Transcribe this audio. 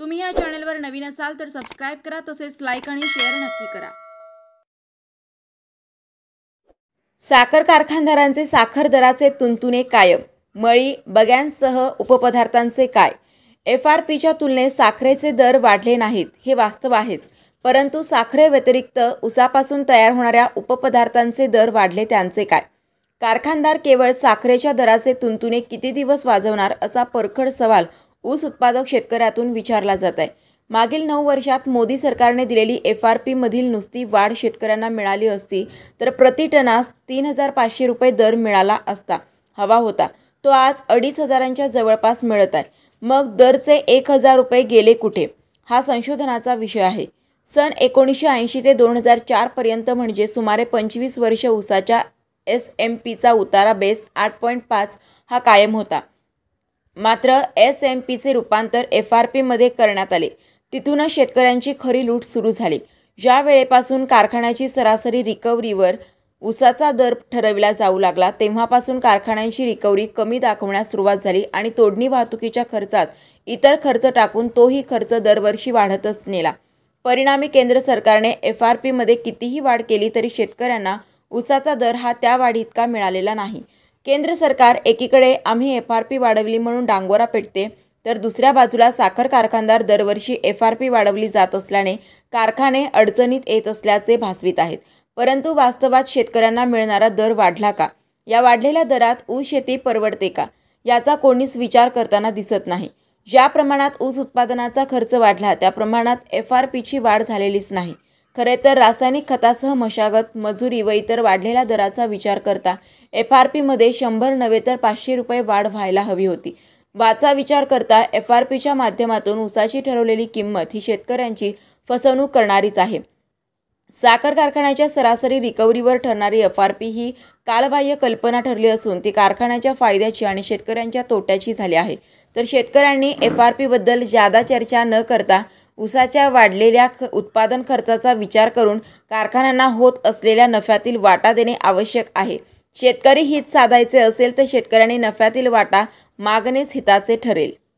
तुम्ही या चॅनलवर नवीन असाल तर सबस्क्राईब करा तसेच लाईक आणि शेअर नक्की करा साखर कारखानदारांचे साखर दराचे तुंतुने कायम मळी बग्यांसह उपपदार्थांचे काय एफ आर पीच्या तुलनेत साखरेचे दर वाढले नाहीत हे वास्तव आहेच परंतु साखरे व्यतिरिक्त उसापासून तयार होणाऱ्या उपपदार्थांचे दर वाढले त्यांचे काय कारखानदार केवळ साखरेच्या दराचे तुंतुने किती दिवस वाजवणार असा परखड सवाल ऊस उत्पादक शेतकऱ्यातून विचारला जात आहे मागील नऊ वर्षात मोदी सरकारने दिलेली एफ आर पीमधील नुसती वाढ शेतकऱ्यांना मिळाली असती तर प्रति टनास तीन हजार पाचशे रुपये दर मिळाला असता हवा होता तो आज अडीच हजारांच्या जवळपास मिळत आहे मग दरचे एक हजार रुपये गेले कुठे हा संशोधनाचा विषय आहे सन एकोणीसशे ऐंशी ते दोन हजार चारपर्यंत म्हणजे सुमारे पंचवीस वर्ष ऊसाच्या एस एम पीचा उतारा बेस आठ पॉईंट पाच हा कायम होता मात्र एस एम पीचे रूपांतर एफ आर पीमध्ये करण्यात आले तिथूनच शेतकऱ्यांची खरी लूट सुरू झाली ज्या वेळेपासून कारखान्याची सरासरी रिकव्हरीवर उसाचा दर ठरविला जाऊ लागला तेव्हापासून कारखान्यांची रिकव्हरी कमी दाखवण्यास सुरुवात झाली आणि तोडणी वाहतुकीच्या खर्चात इतर खर्च टाकून तोही खर्च दरवर्षी वाढतच नेला परिणामी केंद्र सरकारने एफ आर पीमध्ये कितीही वाढ केली तरी शेतकऱ्यांना उसाचा दर हा त्या वाढीतका मिळालेला नाही केंद्र सरकार एकीकडे आम्ही एफ आर पी वाढवली म्हणून डांगोरा पेटते तर दुसऱ्या बाजूला साखर कारखानदार दरवर्षी एफ आर पी वाढवली जात असल्याने कारखाने अडचणीत येत असल्याचे भासवित आहेत परंतु वास्तवात शेतकऱ्यांना मिळणारा दर वाढला का या वाढलेल्या दरात ऊस शेती परवडते का याचा कोणीच विचार करताना दिसत नाही ज्या प्रमाणात ऊस उत्पादनाचा खर्च वाढला त्या प्रमाणात एफ आर पीची वाढ झालेलीच नाही खरे तर रासायनिक खतासह मशागत मजुरी व इतर वाढलेल्या दराचा विचार करता एफ आर पीमध्ये शंभर नव्हे तर पाचशे रुपये वाढ व्हायला हवी होती वाचा विचार करता एफ आर पीच्या माध्यमातून ऊसाची ठरवलेली किंमत ही शेतकऱ्यांची फसवणूक करणारीच आहे साखर कारखान्याच्या सरासरी रिकव्हरीवर ठरणारी एफ आर पी ही कालबाह्य कल्पना ठरली असून ती कारखान्याच्या फायद्याची आणि शेतकऱ्यांच्या तोट्याची झाली आहे तर शेतकऱ्यांनी एफ आर पीबद्दल जादा चर्चा न करता ऊसाच्या वाढलेल्या उत्पादन खर्चाचा विचार करून कारखान्यांना होत असलेल्या नफ्यातील वाटा देणे आवश्यक आहे शेतकरी हित साधायचे असेल तर शेतकऱ्यांनी नफ्यातील वाटा मागणेच हिताचे ठरेल